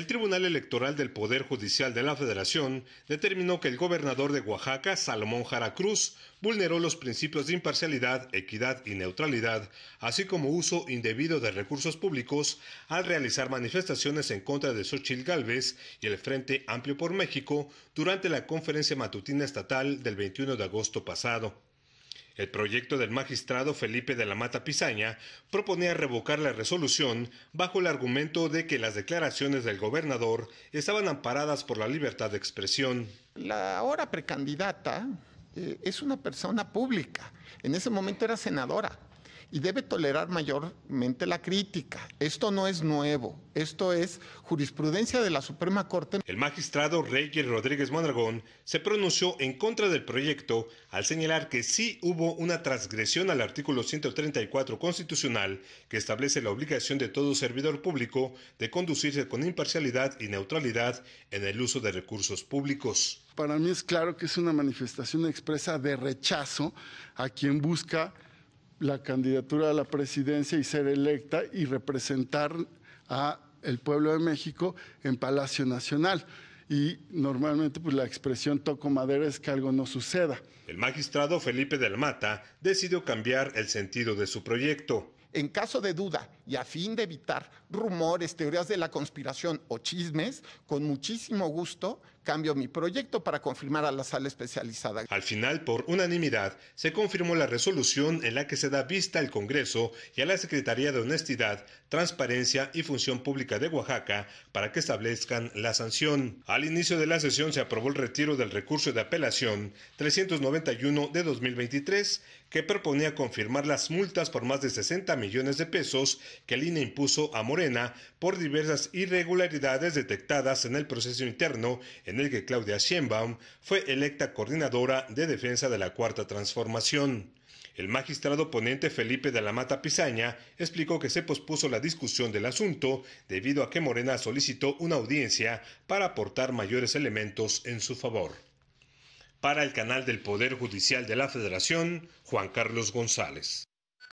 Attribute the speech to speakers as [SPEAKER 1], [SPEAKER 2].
[SPEAKER 1] El Tribunal Electoral del Poder Judicial de la Federación determinó que el gobernador de Oaxaca, Salomón Jara Cruz, vulneró los principios de imparcialidad, equidad y neutralidad, así como uso indebido de recursos públicos al realizar manifestaciones en contra de Xochitl Gálvez y el Frente Amplio por México durante la conferencia matutina estatal del 21 de agosto pasado. El proyecto del magistrado Felipe de la Mata Pisaña proponía revocar la resolución bajo el argumento de que las declaraciones del gobernador estaban amparadas por la libertad de expresión. La ahora precandidata
[SPEAKER 2] eh, es una persona pública. En ese momento era senadora y debe tolerar mayormente la crítica. Esto no es nuevo, esto es jurisprudencia
[SPEAKER 1] de la Suprema Corte. El magistrado Reyes Rodríguez Mondragón se pronunció en contra del proyecto al señalar que sí hubo una transgresión al artículo 134 constitucional que establece la obligación de todo servidor público de conducirse con imparcialidad
[SPEAKER 3] y neutralidad en el uso de recursos públicos. Para mí es claro que es una manifestación expresa de rechazo a quien busca la candidatura a la presidencia y ser electa y representar a el pueblo de México en Palacio Nacional. Y normalmente pues, la expresión toco madera es que algo no suceda.
[SPEAKER 1] El magistrado Felipe del Mata decidió cambiar el sentido de su proyecto.
[SPEAKER 2] En caso de duda y a fin de evitar rumores, teorías de la conspiración o chismes, con muchísimo gusto cambio mi proyecto para confirmar a la sala especializada.
[SPEAKER 1] Al final, por unanimidad, se confirmó la resolución en la que se da vista al Congreso y a la Secretaría de Honestidad, Transparencia y Función Pública de Oaxaca para que establezcan la sanción. Al inicio de la sesión se aprobó el retiro del recurso de apelación 391 de 2023 que proponía confirmar las multas por más de 60 millones de pesos que el INE impuso a Morena por diversas irregularidades detectadas en el proceso interno en que Claudia Sheinbaum fue electa coordinadora de defensa de la Cuarta Transformación. El magistrado ponente Felipe de la Mata Pisaña explicó que se pospuso la discusión del asunto debido a que Morena solicitó una audiencia para aportar mayores elementos en su favor. Para el canal del Poder Judicial de la Federación, Juan Carlos González.